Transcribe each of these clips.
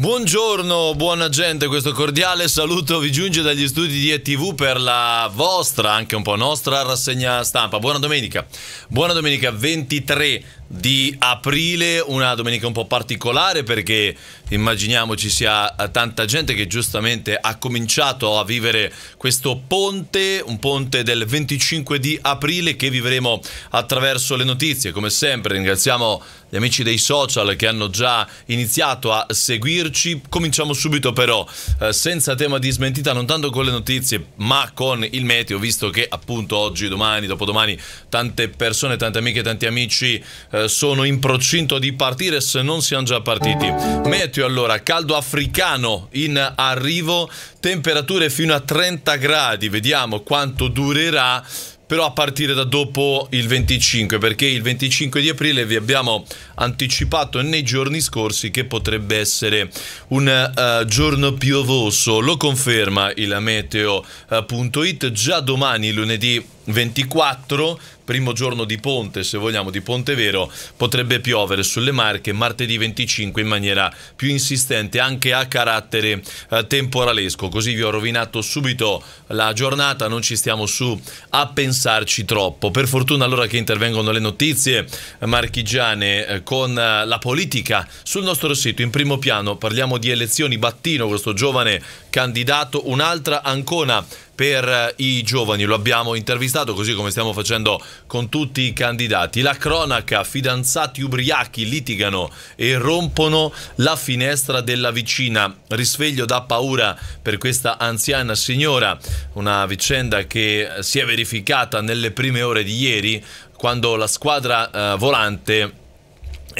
Buongiorno, buona gente, questo cordiale saluto vi giunge dagli studi di ETV per la vostra, anche un po' nostra, rassegna stampa. Buona domenica, buona domenica 23 di aprile, una domenica un po' particolare perché immaginiamo ci sia tanta gente che giustamente ha cominciato a vivere questo ponte, un ponte del 25 di aprile che vivremo attraverso le notizie. Come sempre ringraziamo gli amici dei social che hanno già iniziato a seguirci. Cominciamo subito però, eh, senza tema di smentita, non tanto con le notizie, ma con il meteo, visto che appunto oggi, domani, dopodomani, tante persone, tante amiche, tanti amici eh, sono in procinto di partire se non siano già partiti. Meteo allora, caldo africano in arrivo, temperature fino a 30 gradi, vediamo quanto durerà però a partire da dopo il 25, perché il 25 di aprile vi abbiamo anticipato nei giorni scorsi che potrebbe essere un uh, giorno piovoso, lo conferma il meteo.it, eh, già domani lunedì 24 primo giorno di ponte, se vogliamo, di ponte vero, potrebbe piovere sulle Marche martedì 25 in maniera più insistente, anche a carattere eh, temporalesco. Così vi ho rovinato subito la giornata, non ci stiamo su a pensarci troppo. Per fortuna allora che intervengono le notizie marchigiane eh, con eh, la politica sul nostro sito in primo piano parliamo di elezioni Battino questo giovane candidato un'altra Ancona per eh, i giovani, lo abbiamo intervistato così come stiamo facendo con tutti i candidati. La cronaca, fidanzati ubriachi litigano e rompono la finestra della vicina. Risveglio da paura per questa anziana signora, una vicenda che eh, si è verificata nelle prime ore di ieri quando la squadra eh, volante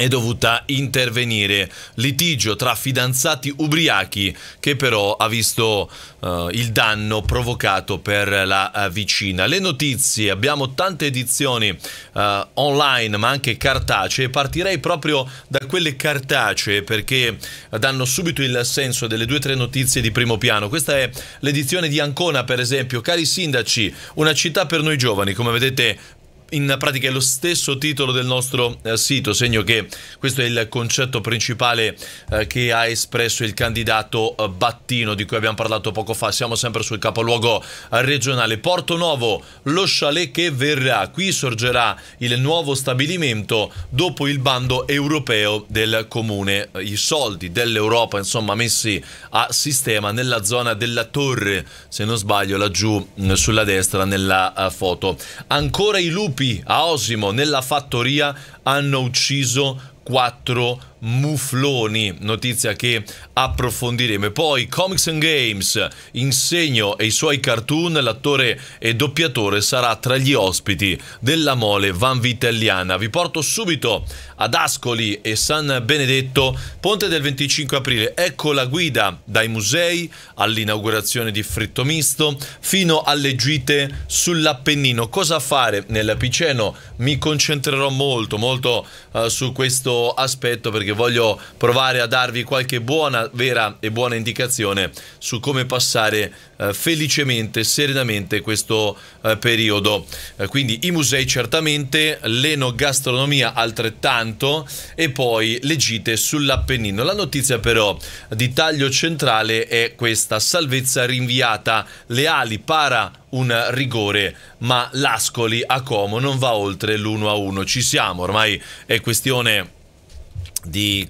è dovuta intervenire. Litigio tra fidanzati ubriachi che però ha visto uh, il danno provocato per la uh, vicina. Le notizie, abbiamo tante edizioni uh, online ma anche cartacee, partirei proprio da quelle cartacee perché danno subito il senso delle due o tre notizie di primo piano. Questa è l'edizione di Ancona per esempio. Cari sindaci, una città per noi giovani, come vedete in pratica è lo stesso titolo del nostro eh, sito, segno che questo è il concetto principale eh, che ha espresso il candidato eh, Battino di cui abbiamo parlato poco fa. Siamo sempre sul capoluogo eh, regionale Porto Nuovo, lo chalet che verrà. Qui sorgerà il nuovo stabilimento dopo il bando europeo del comune. I soldi dell'Europa, insomma, messi a sistema nella zona della torre, se non sbaglio, laggiù mm, sulla destra nella eh, foto. Ancora i lupi a Osimo nella fattoria hanno ucciso quattro persone Mufloni, notizia che approfondiremo. E poi Comics and Games, Insegno e i suoi cartoon, l'attore e doppiatore sarà tra gli ospiti della mole Van Vitelliana. Vi porto subito ad Ascoli e San Benedetto, ponte del 25 aprile. Ecco la guida dai musei all'inaugurazione di Fritto Misto fino alle gite sull'Appennino. Cosa fare nel Piceno? Mi concentrerò molto, molto uh, su questo aspetto perché perché voglio provare a darvi qualche buona, vera e buona indicazione su come passare eh, felicemente, serenamente questo eh, periodo. Eh, quindi i musei certamente, l'enogastronomia altrettanto e poi le gite sull'Appennino. La notizia però di taglio centrale è questa, salvezza rinviata, le ali para un rigore, ma l'Ascoli a Como non va oltre l'1 a 1. Ci siamo, ormai è questione the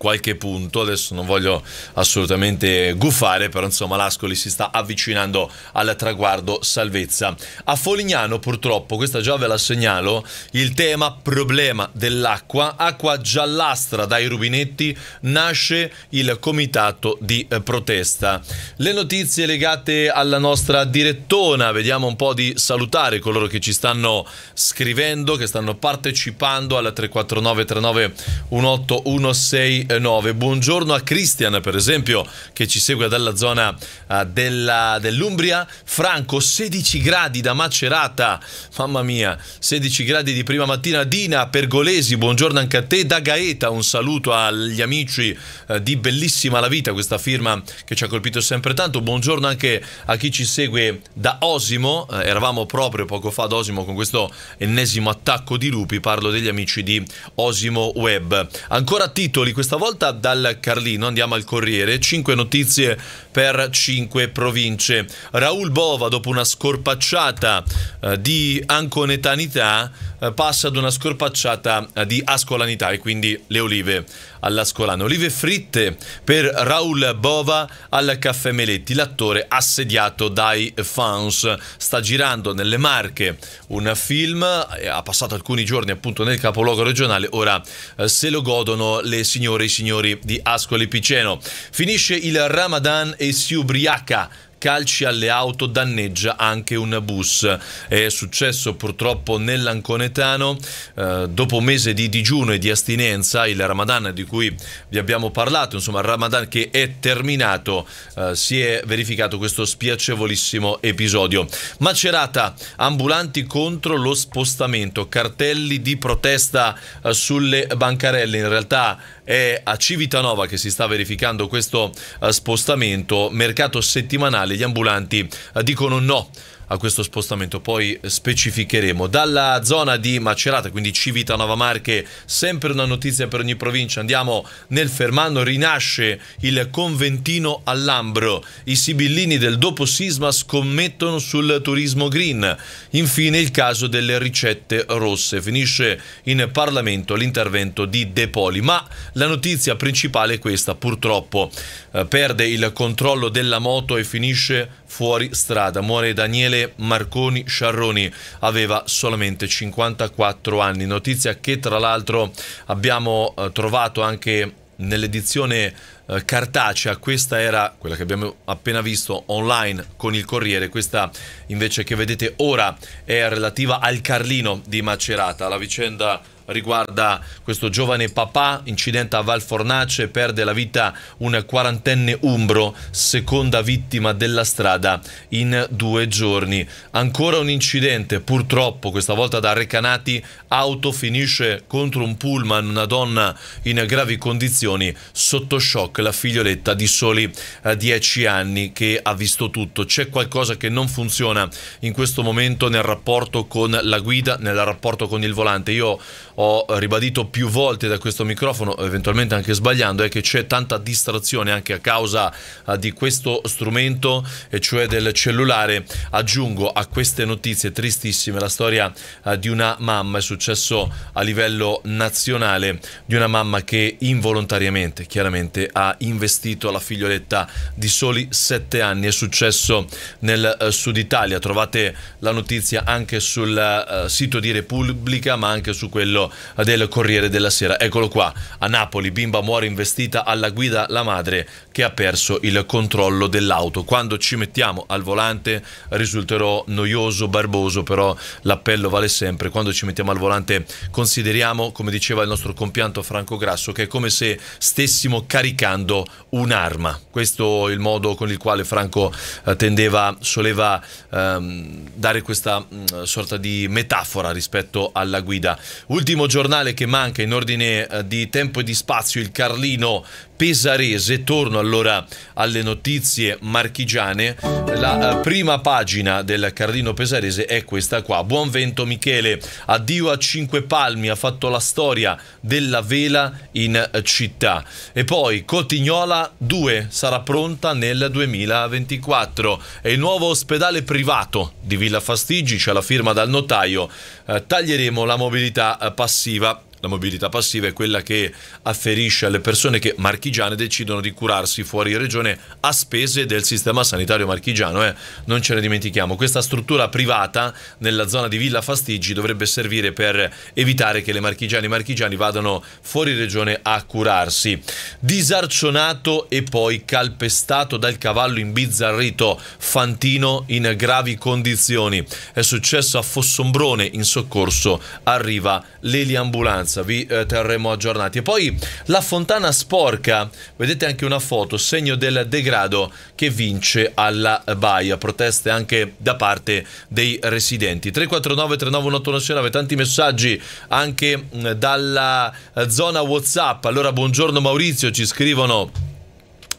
qualche punto, adesso non voglio assolutamente gufare, però insomma l'Ascoli si sta avvicinando al traguardo salvezza. A Folignano purtroppo, questa già ve la segnalo, il tema problema dell'acqua, acqua giallastra dai rubinetti, nasce il comitato di eh, protesta. Le notizie legate alla nostra direttona, vediamo un po' di salutare coloro che ci stanno scrivendo, che stanno partecipando alla 349 39 1816 9. Buongiorno a Cristian, per esempio, che ci segue dalla zona uh, dell'Umbria. Franco, 16 gradi da Macerata, mamma mia, 16 gradi di prima mattina. Dina Pergolesi, buongiorno anche a te. Da Gaeta, un saluto agli amici uh, di Bellissima la Vita, questa firma che ci ha colpito sempre tanto. Buongiorno anche a chi ci segue da Osimo. Uh, eravamo proprio poco fa ad Osimo con questo ennesimo attacco di lupi. Parlo degli amici di Osimo Web. Ancora titoli questa volta volta dal Carlino andiamo al Corriere, 5 notizie per 5 province. Raul Bova, dopo una scorpacciata eh, di anconetanità, eh, passa ad una scorpacciata eh, di ascolanità e quindi le olive all'ascolano. Olive fritte per Raul Bova al Caffè Meletti, l'attore assediato dai fans. Sta girando nelle Marche un film, eh, ha passato alcuni giorni appunto nel capoluogo regionale, ora eh, se lo godono le signore e i signori di Ascoli Piceno. Finisce il Ramadan e si ubriaca calci alle auto, danneggia anche un bus. È successo purtroppo nell'Anconetano, eh, dopo un mese di digiuno e di astinenza, il Ramadan di cui vi abbiamo parlato, insomma il Ramadan che è terminato, eh, si è verificato questo spiacevolissimo episodio. Macerata, ambulanti contro lo spostamento, cartelli di protesta eh, sulle bancarelle, in realtà è a Civitanova che si sta verificando questo eh, spostamento, mercato settimanale, gli ambulanti eh, dicono no a questo spostamento, poi specificheremo. Dalla zona di Macerata, quindi Civitanova Marche, sempre una notizia per ogni provincia, andiamo nel Fermano, rinasce il conventino all'Ambro, i sibillini del dopo sisma scommettono sul turismo green, infine il caso delle ricette rosse, finisce in Parlamento l'intervento di De Poli, ma la notizia principale è questa, purtroppo eh, perde il controllo della moto e finisce fuori strada. Muore Daniele Marconi Sciarroni, aveva solamente 54 anni. Notizia che tra l'altro abbiamo eh, trovato anche nell'edizione eh, cartacea, questa era quella che abbiamo appena visto online con il Corriere, questa invece che vedete ora è relativa al Carlino di Macerata, la vicenda riguarda questo giovane papà, incidente a Val Fornace, perde la vita un quarantenne umbro, seconda vittima della strada in due giorni. Ancora un incidente, purtroppo, questa volta da Recanati, auto finisce contro un pullman, una donna in gravi condizioni, sotto shock la figlioletta di soli eh, dieci anni che ha visto tutto. C'è qualcosa che non funziona in questo momento nel rapporto con la guida, nel rapporto con il volante. Io ho ho ribadito più volte da questo microfono, eventualmente anche sbagliando, è che c'è tanta distrazione anche a causa eh, di questo strumento, e cioè del cellulare. Aggiungo a queste notizie tristissime la storia eh, di una mamma, è successo a livello nazionale, di una mamma che involontariamente, chiaramente, ha investito la figlioletta di soli 7 anni. È successo nel eh, sud Italia. Trovate la notizia anche sul sito di Repubblica, ma anche su quello del Corriere della Sera. Eccolo qua, a Napoli bimba muore investita alla guida la madre che ha perso il controllo dell'auto. Quando ci mettiamo al volante risulterò noioso, barboso, però l'appello vale sempre. Quando ci mettiamo al volante consideriamo, come diceva il nostro compianto Franco Grasso, che è come se stessimo caricando un'arma. Questo è il modo con il quale Franco eh, tendeva, soleva ehm, dare questa mm, sorta di metafora rispetto alla guida. Ultimo L'ultimo giornale che manca in ordine eh, di tempo e di spazio, il Carlino, pesarese. Torno allora alle notizie marchigiane. La eh, prima pagina del Carlino pesarese è questa qua. Buon vento Michele, addio a Cinque Palmi, ha fatto la storia della vela in città. E poi Cotignola 2 sarà pronta nel 2024. E il nuovo ospedale privato di Villa Fastigi, c'è la firma dal notaio. Eh, taglieremo la mobilità eh, passiva la mobilità passiva è quella che afferisce alle persone che marchigiane decidono di curarsi fuori regione a spese del sistema sanitario marchigiano. Eh? Non ce ne dimentichiamo. Questa struttura privata nella zona di Villa Fastigi dovrebbe servire per evitare che le marchigiane e marchigiani vadano fuori regione a curarsi. Disarcionato e poi calpestato dal cavallo imbizzarrito, Fantino in gravi condizioni. È successo a Fossombrone, in soccorso arriva l'eliambulanza. Costanza, vi eh, terremo aggiornati. E poi la fontana sporca, vedete anche una foto, segno del degrado che vince alla Baia, proteste anche da parte dei residenti. 349 391 tanti messaggi anche mh, mm, dalla eh, zona Whatsapp. Allora buongiorno Maurizio, ci scrivono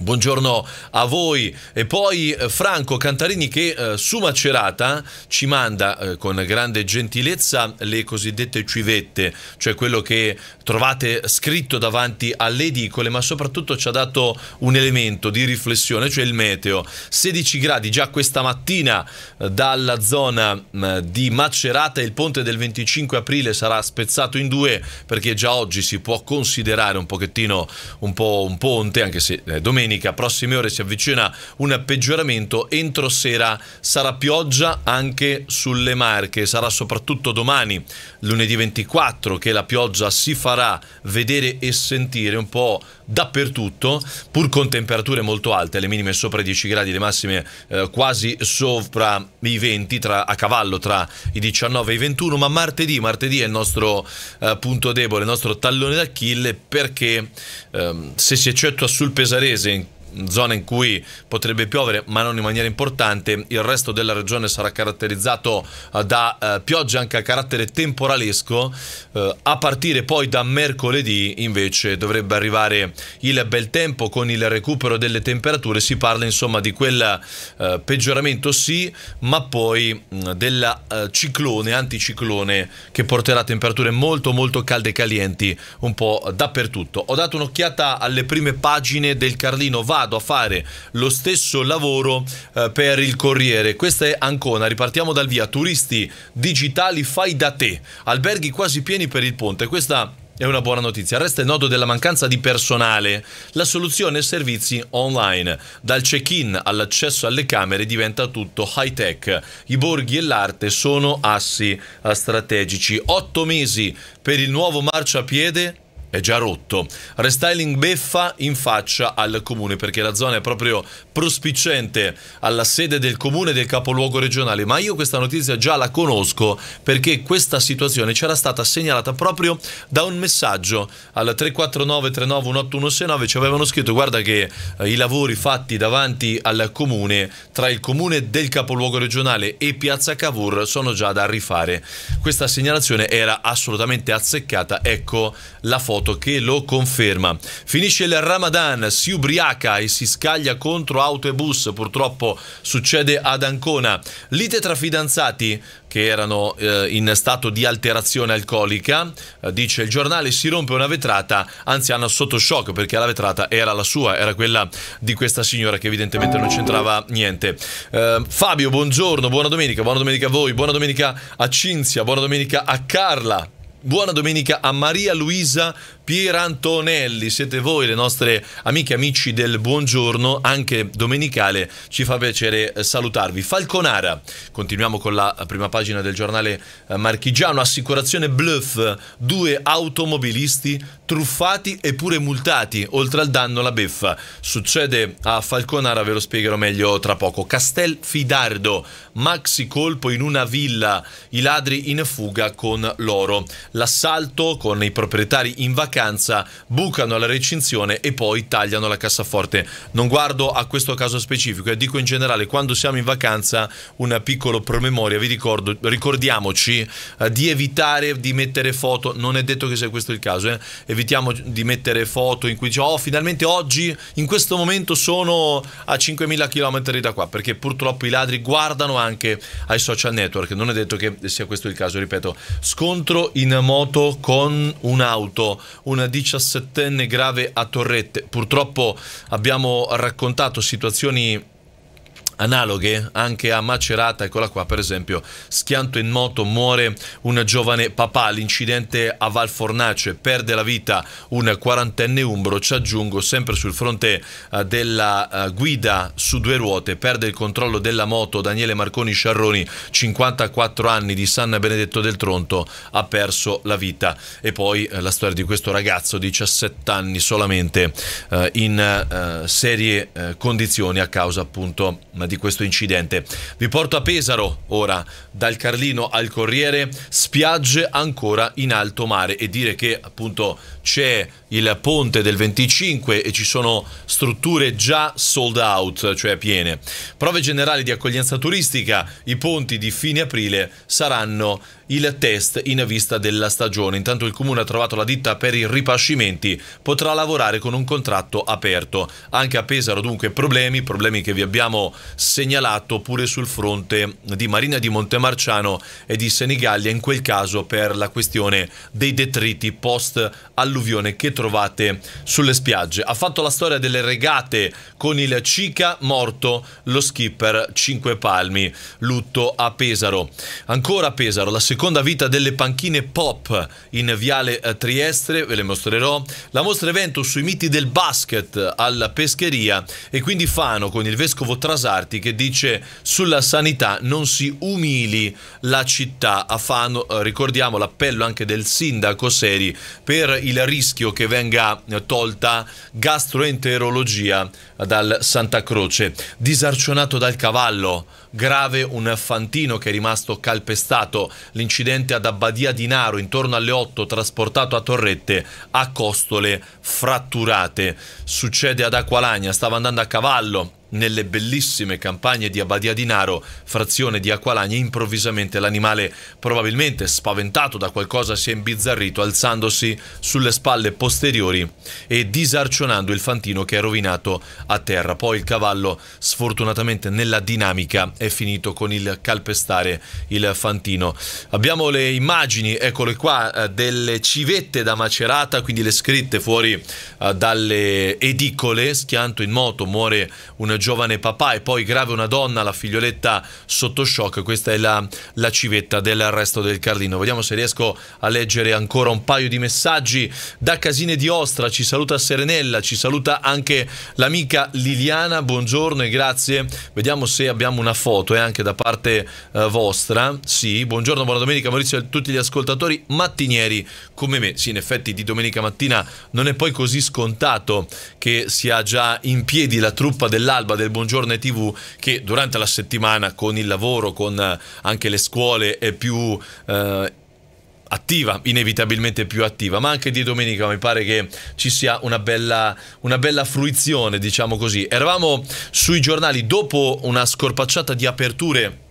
Buongiorno a voi e poi eh, Franco Cantarini che eh, su Macerata ci manda eh, con grande gentilezza le cosiddette civette, cioè quello che trovate scritto davanti alle edicole, ma soprattutto ci ha dato un elemento di riflessione, cioè il meteo. 16 gradi già questa mattina eh, dalla zona mm, di Macerata, il ponte del 25 aprile sarà spezzato in due perché già oggi si può considerare un pochettino un po' un ponte, anche se eh, domenica domenica, prossime ore si avvicina un peggioramento, entro sera sarà pioggia anche sulle Marche, sarà soprattutto domani, lunedì 24, che la pioggia si farà vedere e sentire un po' dappertutto, pur con temperature molto alte, le minime sopra i 10 gradi, le massime eh, quasi sopra i 20, tra, a cavallo tra i 19 e i 21, ma martedì, martedì è il nostro eh, punto debole, il nostro tallone d'Achille, perché ehm, se si eccettua sul pesarese in zona in cui potrebbe piovere ma non in maniera importante, il resto della regione sarà caratterizzato eh, da eh, piogge anche a carattere temporalesco, eh, a partire poi da mercoledì invece dovrebbe arrivare il bel tempo con il recupero delle temperature, si parla insomma di quel peggioramento sì, ma poi mm, del ciclone, anticiclone che porterà temperature molto molto calde e calienti un po' dappertutto. Ho dato un'occhiata alle prime pagine del Carlino Valle vado a fare lo stesso lavoro eh, per il Corriere. Questa è Ancona, ripartiamo dal via, turisti digitali fai da te, alberghi quasi pieni per il ponte. Questa è una buona notizia. Resta il nodo della mancanza di personale. La soluzione è servizi online. Dal check-in all'accesso alle camere diventa tutto high-tech. I borghi e l'arte sono assi eh, strategici. Otto mesi per il nuovo marciapiede è già rotto. Restyling beffa in faccia al comune perché la zona è proprio prospicente alla sede del comune del capoluogo regionale, ma io questa notizia già la conosco perché questa situazione c'era stata segnalata proprio da un messaggio al 349 391819 ci avevano scritto guarda che eh, i lavori fatti davanti al comune tra il comune del capoluogo regionale e Piazza Cavour sono già da rifare. Questa segnalazione era assolutamente azzeccata, ecco la foto foto che lo conferma. Finisce il Ramadan, si ubriaca e si scaglia contro auto e bus, purtroppo succede ad Ancona. Lite tra fidanzati che erano eh, in stato di alterazione alcolica, eh, dice il giornale, si rompe una vetrata, anziana sotto shock perché la vetrata era la sua, era quella di questa signora che evidentemente non c'entrava niente. Eh, Fabio, buongiorno, buona domenica, buona domenica a voi, buona domenica a Cinzia, buona domenica a Carla. Buona domenica a Maria Luisa Pierantonelli, siete voi le nostre amiche e amici del buongiorno, anche domenicale, ci fa piacere eh, salutarvi. Falconara, continuiamo con la prima pagina del giornale eh, marchigiano, assicurazione bluff, due automobilisti truffati eppure multati, oltre al danno la beffa. Succede a Falconara, ve lo spiegherò meglio tra poco. Castelfidardo, maxi colpo in una villa, i ladri in fuga con l'oro. L'assalto con i proprietari in vacanza vacanza, bucano la recinzione e poi tagliano la cassaforte. Non guardo a questo caso specifico, e dico in generale, quando siamo in vacanza, una piccola promemoria, vi ricordo, ricordiamoci eh, di evitare di mettere foto, non è detto che sia questo il caso, eh? evitiamo di mettere foto in cui diciamo, oh finalmente oggi, in questo momento sono a 5.000 km da qua, perché purtroppo i ladri guardano anche ai social network, non è detto che sia questo il caso, ripeto, scontro in moto con un'auto, una diciassettenne grave a Torrette. Purtroppo abbiamo raccontato situazioni analoghe anche a Macerata, eccola qua per esempio, schianto in moto muore un giovane papà, l'incidente a Val Fornace perde la vita un quarantenne umbro, ci aggiungo sempre sul fronte eh, della eh, guida su due ruote, perde il controllo della moto Daniele Marconi Sciarroni, 54 anni di San Benedetto del Tronto, ha perso la vita e poi eh, la storia di questo ragazzo 17 anni solamente in serie condizioni a causa appunto di di questo incidente. Vi porto a Pesaro ora, dal Carlino al Corriere, spiagge ancora in alto mare e dire che appunto c'è il ponte del 25 e ci sono strutture già sold out, cioè piene. Prove generali di accoglienza turistica, i ponti di fine aprile saranno il test in vista della stagione. Intanto il comune ha trovato la ditta per i ripascimenti, potrà lavorare con un contratto aperto. Anche a Pesaro dunque problemi, problemi che vi abbiamo segnalato pure sul fronte di Marina di Montemarciano e di Senigallia, in quel caso per la questione dei detriti post alluvione dell'alluvione che trovate sulle spiagge. Ha fatto la storia delle regate con il Cica morto, lo skipper Cinque Palmi, lutto a Pesaro. Ancora a Pesaro, la seconda vita delle panchine pop in Viale eh, Triestre, ve le mostrerò. La mostra evento sui miti del basket alla pescheria e quindi Fano con il vescovo Trasarti che dice sulla sanità non si umili la città. A Fano eh, ricordiamo l'appello anche del sindaco Seri per il rischio che venga tolta gastroenterologia dal Santa Croce, disarcionato dal cavallo, grave un fantino che è rimasto calpestato, l'incidente ad Abbadia di Naro intorno alle 8 trasportato a Torrette a costole fratturate, succede ad Acqualagna, stava andando a cavallo, nelle bellissime campagne di Abadia di Naro, frazione di Aqualagna, improvvisamente l'animale, probabilmente spaventato da qualcosa, si è imbizzarrito, alzandosi sulle spalle posteriori e disarcionando il fantino che è rovinato a terra. Poi il cavallo, sfortunatamente nella dinamica, è finito con il calpestare il fantino. Abbiamo le immagini, eccole qua, eh, delle civette da macerata, quindi le scritte fuori eh, dalle edicole, schianto in moto, muore una giovane papà e poi grave una donna, la figlioletta sotto shock. Questa è la, la civetta dell'arresto del Carlino. Vediamo se riesco a leggere ancora un paio di messaggi. Da Casine di Ostra ci saluta Serenella, ci saluta anche l'amica Liliana. Buongiorno e grazie. Vediamo se abbiamo una foto eh, anche da parte eh, vostra. Sì, buongiorno, buona domenica Maurizio e a tutti gli ascoltatori mattinieri come me. Sì, in effetti di domenica mattina non è poi così scontato che sia già in piedi la truppa dell'alba all'alba del Buongiorno TV che durante la settimana con il lavoro, con eh, anche le scuole è più eh, attiva, inevitabilmente più attiva, ma anche di domenica mi pare che ci sia una bella, una bella fruizione, diciamo così. Eravamo sui giornali dopo una scorpacciata di aperture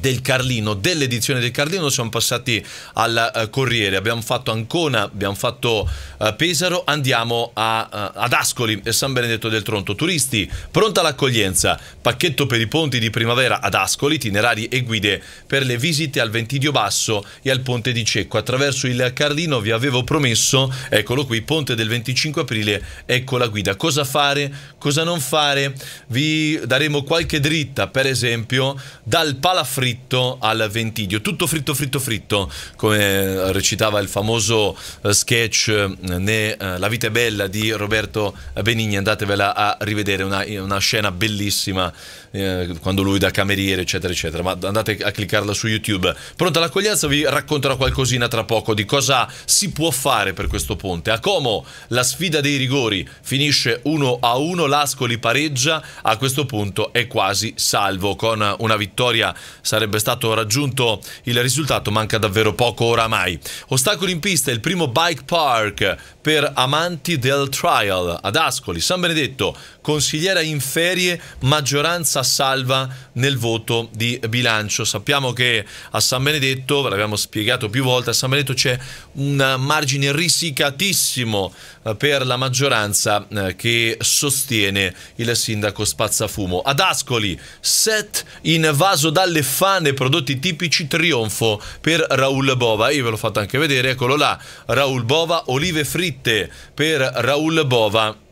del Carlino, dell'edizione del Carlino, siamo passati al uh, Corriere, abbiamo fatto Ancona, abbiamo fatto uh, Pesaro, andiamo a, uh, ad Ascoli e San Benedetto del Tronto. Turisti, pronta l'accoglienza, pacchetto per i ponti di primavera ad Ascoli, itinerari e guide per le visite al Ventidio Basso e al Ponte di Cecco. Attraverso il Carlino vi avevo promesso, eccolo qui, Ponte del 25 aprile, ecco la guida. Cosa fare, cosa non fare? Vi daremo qualche dritta, per esempio, dal Palafrino fritto al ventidio, tutto fritto fritto fritto, come recitava il famoso eh, sketch eh, ne eh, La vita è bella di Roberto Benigni, andatevela a rivedere, una, una scena bellissima eh, quando lui da cameriere eccetera eccetera, ma andate a cliccarla su YouTube. Pronta l'accoglienza, vi racconterò qualcosina tra poco di cosa si può fare per questo ponte. A Como la sfida dei rigori finisce 1 a 1, l'Ascoli pareggia, a questo punto è quasi salvo con una vittoria sarebbe stato raggiunto il risultato, manca davvero poco oramai. Ostacoli in pista, il primo bike park per amanti del trial ad Ascoli, San Benedetto, consigliera in ferie, maggioranza salva nel voto di bilancio. Sappiamo che a San Benedetto, ve l'abbiamo spiegato più volte, a San Benedetto c'è un margine risicatissimo eh, per la maggioranza eh, che sostiene il sindaco Spazzafumo. Ad Ascoli, set invaso dalle fane, prodotti tipici trionfo per Raul Bova. Io ve l'ho fatto anche vedere, eccolo là, Raul Bova, olive fritte per Raul Bova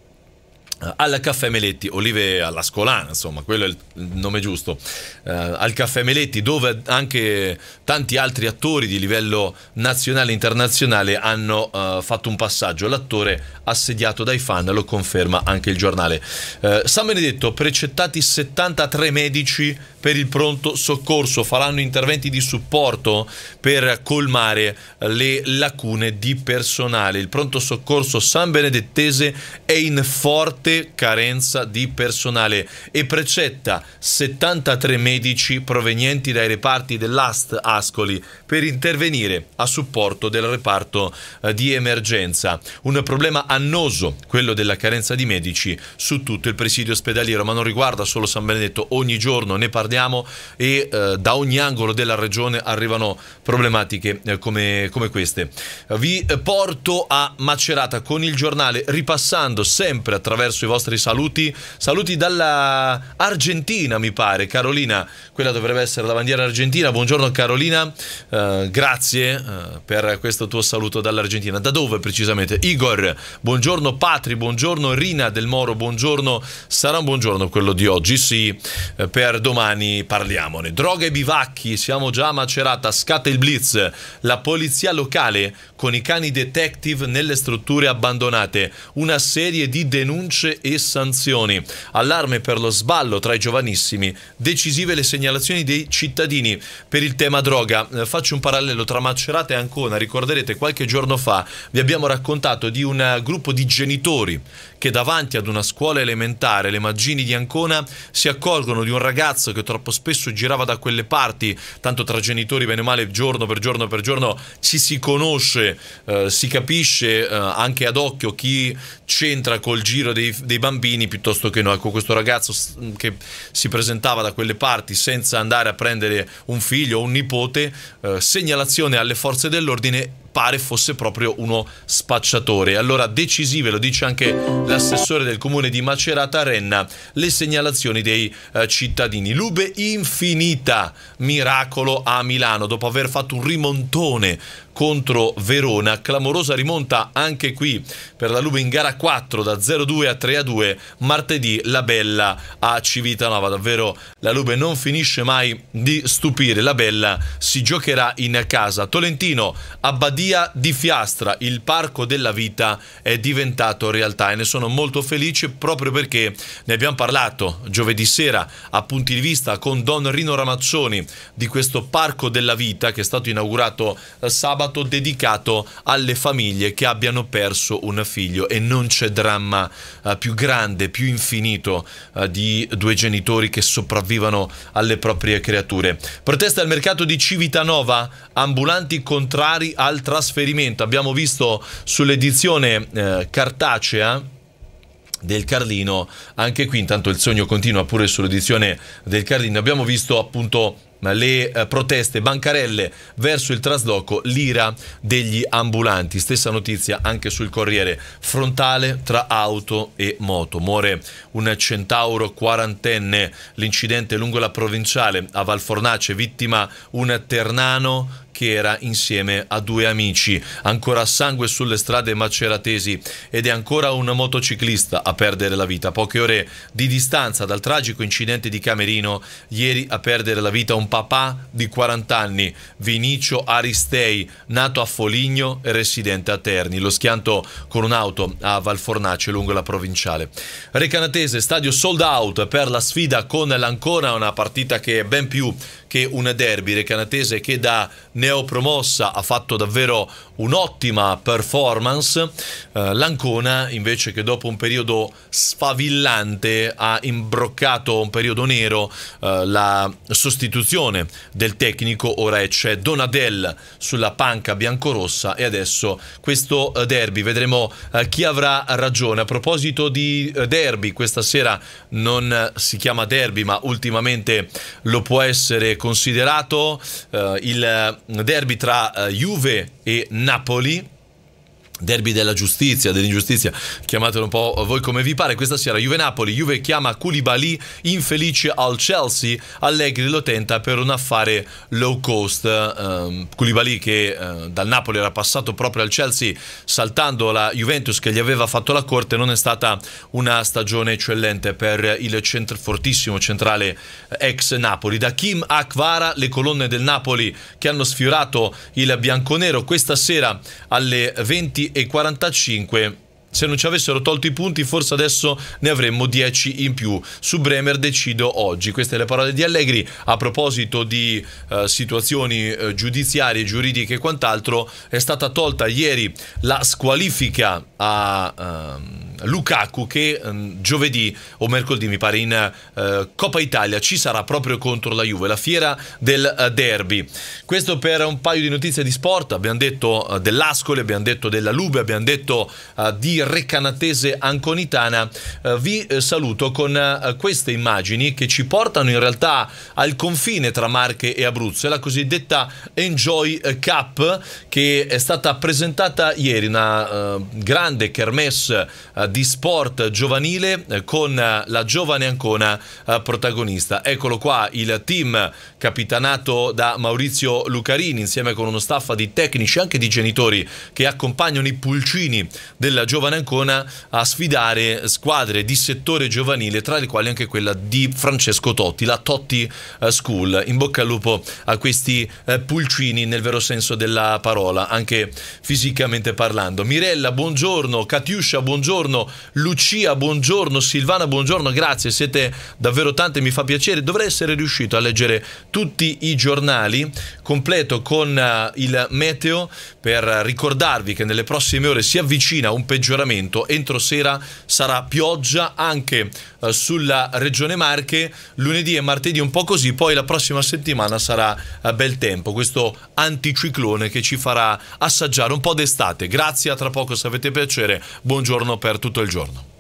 al caffè Meletti, olive alla scolana, insomma, quello è il nome giusto, eh, al caffè Meletti, dove anche tanti altri attori di livello nazionale e internazionale hanno eh, fatto un passaggio. L'attore assediato dai fan lo conferma anche il giornale. Eh, San Benedetto, precettati 73 medici per il pronto soccorso, faranno interventi di supporto per colmare le lacune di personale. Il pronto soccorso San Benedettese è in forte carenza di personale e precetta 73 medici provenienti dai reparti dell'AST Ascoli per intervenire a supporto del reparto eh, di emergenza. Un problema annoso, quello della carenza di medici su tutto il presidio ospedaliero, ma non riguarda solo San Benedetto, ogni giorno ne parliamo andiamo e eh, da ogni angolo della regione arrivano problematiche eh, come, come, queste. Vi porto a Macerata con il giornale, ripassando sempre attraverso i vostri saluti, saluti dalla Argentina mi pare, Carolina, quella dovrebbe essere la bandiera argentina, buongiorno Carolina, eh, grazie eh, per questo tuo saluto dall'Argentina, da dove precisamente? Igor, buongiorno Patri, buongiorno Rina del Moro, buongiorno, sarà un buongiorno quello di oggi, sì, eh, per domani italiani, parliamone. Droga e bivacchi, siamo già a Macerata, scatta il blitz. La polizia locale con i cani detective nelle strutture abbandonate. Una serie di denunce e sanzioni. Allarme per lo sballo tra i giovanissimi. Decisive le segnalazioni dei cittadini per il tema droga. Eh, faccio un parallelo tra Macerata e Ancona. Ricorderete qualche giorno fa vi abbiamo raccontato di un eh, gruppo di genitori che davanti ad una scuola elementare, le Maggini di Ancona, si accorgono di un ragazzo che trova troppo spesso girava da quelle parti, tanto tra genitori bene o male giorno per giorno per giorno ci si conosce, eh, si capisce eh, anche ad occhio chi c'entra col giro dei, dei, bambini piuttosto che no. Ecco, questo ragazzo che si presentava da quelle parti senza andare a prendere un figlio o un nipote, eh, segnalazione alle forze dell'ordine pare fosse proprio uno spacciatore. Allora decisive, lo dice anche l'assessore del comune di Macerata Renna, le segnalazioni dei eh, cittadini. Lube infinita, miracolo a Milano, dopo aver fatto un rimontone contro Verona. Clamorosa rimonta anche qui per la Lube in gara 4 da 0-2 a 3-2. Martedì la Bella a Civitanova. Davvero la Lube non finisce mai di stupire. La Bella si giocherà in casa. Tolentino, Abbadia di Fiastra, il parco della vita è diventato realtà e ne sono molto felice proprio perché ne abbiamo parlato giovedì sera a punti di vista con Don Rino Ramazzoni di questo parco della vita che è stato inaugurato sabato sabato dedicato alle famiglie che abbiano perso un figlio e non c'è dramma eh, più grande, più infinito eh, di due genitori che sopravvivano alle proprie creature. Protesta al mercato di Civitanova, ambulanti contrari al trasferimento. Abbiamo visto sull'edizione eh, cartacea del Carlino. Anche qui intanto il sogno continua pure sull'edizione del Carlino. Abbiamo visto appunto le eh, proteste bancarelle verso il trasloco, l'ira degli ambulanti. Stessa notizia anche sul Corriere, frontale tra auto e moto. Muore un centauro quarantenne, l'incidente lungo la provinciale a Valfornace, vittima un ternano che era insieme a due amici. Ancora sangue sulle strade maceratesi ed è ancora un motociclista a perdere la vita. Poche ore di distanza dal tragico incidente di Camerino, ieri a perdere la vita un papà di 40 anni, Vinicio Aristei, nato a Foligno e residente a Terni. Lo schianto con un'auto a Valfornace lungo la provinciale. Recanatese, stadio sold out per la sfida con l'Ancona, una partita che è ben più che una derby recanatese che da neopromossa ha fatto davvero un'ottima performance, eh, l'Ancona invece che dopo un periodo sfavillante ha imbroccato un periodo nero eh, la sostituzione del tecnico, ora c'è Donadel sulla panca biancorossa e adesso questo eh, derby, vedremo eh, chi avrà ragione. A proposito di eh, derby, questa sera non eh, si chiama derby ma ultimamente lo può essere considerato il derby tra Juve e Napoli Napoli Derby della giustizia, dell'ingiustizia, chiamatelo un po' voi come vi pare. Questa sera Juve-Napoli, Juve chiama Koulibaly infelice al Chelsea, Allegri lo tenta per un affare low cost. Um, Koulibaly che uh, dal Napoli era passato proprio al Chelsea saltando la Juventus che gli aveva fatto la corte, non è stata una stagione eccellente per il centro, fortissimo centrale eh, ex Napoli. Da Kim Akvara le colonne del Napoli che hanno sfiorato il bianconero questa sera alle 20 e 45 se non ci avessero tolto i punti forse adesso ne avremmo 10 in più. Su Bremer decido oggi. Queste le parole di Allegri a proposito di eh, situazioni eh, giudiziarie, giuridiche e quant'altro. È stata tolta ieri la squalifica a... Ehm, Lukaku che um, giovedì o mercoledì mi pare in uh, Coppa Italia ci sarà proprio contro la Juve, la fiera del uh, derby. Questo per un paio di notizie di sport, abbiamo detto uh, dell'Ascoli, abbiamo detto della Lube, abbiamo detto di Recanatese Anconitana, eh, vi eh, saluto con eh, queste immagini che ci portano in realtà al confine tra Marche e Abruzzo, la cosiddetta Enjoy Cup che è stata presentata ieri, una grande kermesse di sport giovanile con la giovane Ancona protagonista. Eccolo qua il team capitanato da Maurizio Lucarini insieme con uno staff di tecnici anche di genitori che accompagnano i pulcini della giovane Ancona a sfidare squadre di settore giovanile, tra le quali anche quella di Francesco Totti, la Totti eh, School. In bocca al lupo a questi eh, pulcini nel vero senso della parola, anche fisicamente parlando. Mirella, buongiorno, Katiuscia, buongiorno, Lucia, buongiorno, Silvana, buongiorno, grazie, siete davvero tante, mi fa piacere. Dovrei essere riuscito a leggere tutti i giornali, completo con eh, il meteo per ricordarvi che nelle prossime ore si avvicina un peggioramento peggioramento. Entro sera sarà pioggia anche eh, sulla regione Marche, lunedì e martedì un po' così, poi la prossima settimana sarà eh, bel tempo, questo anticiclone che ci farà assaggiare un po' d'estate. Grazie, a tra poco se avete piacere, buongiorno per tutto il giorno.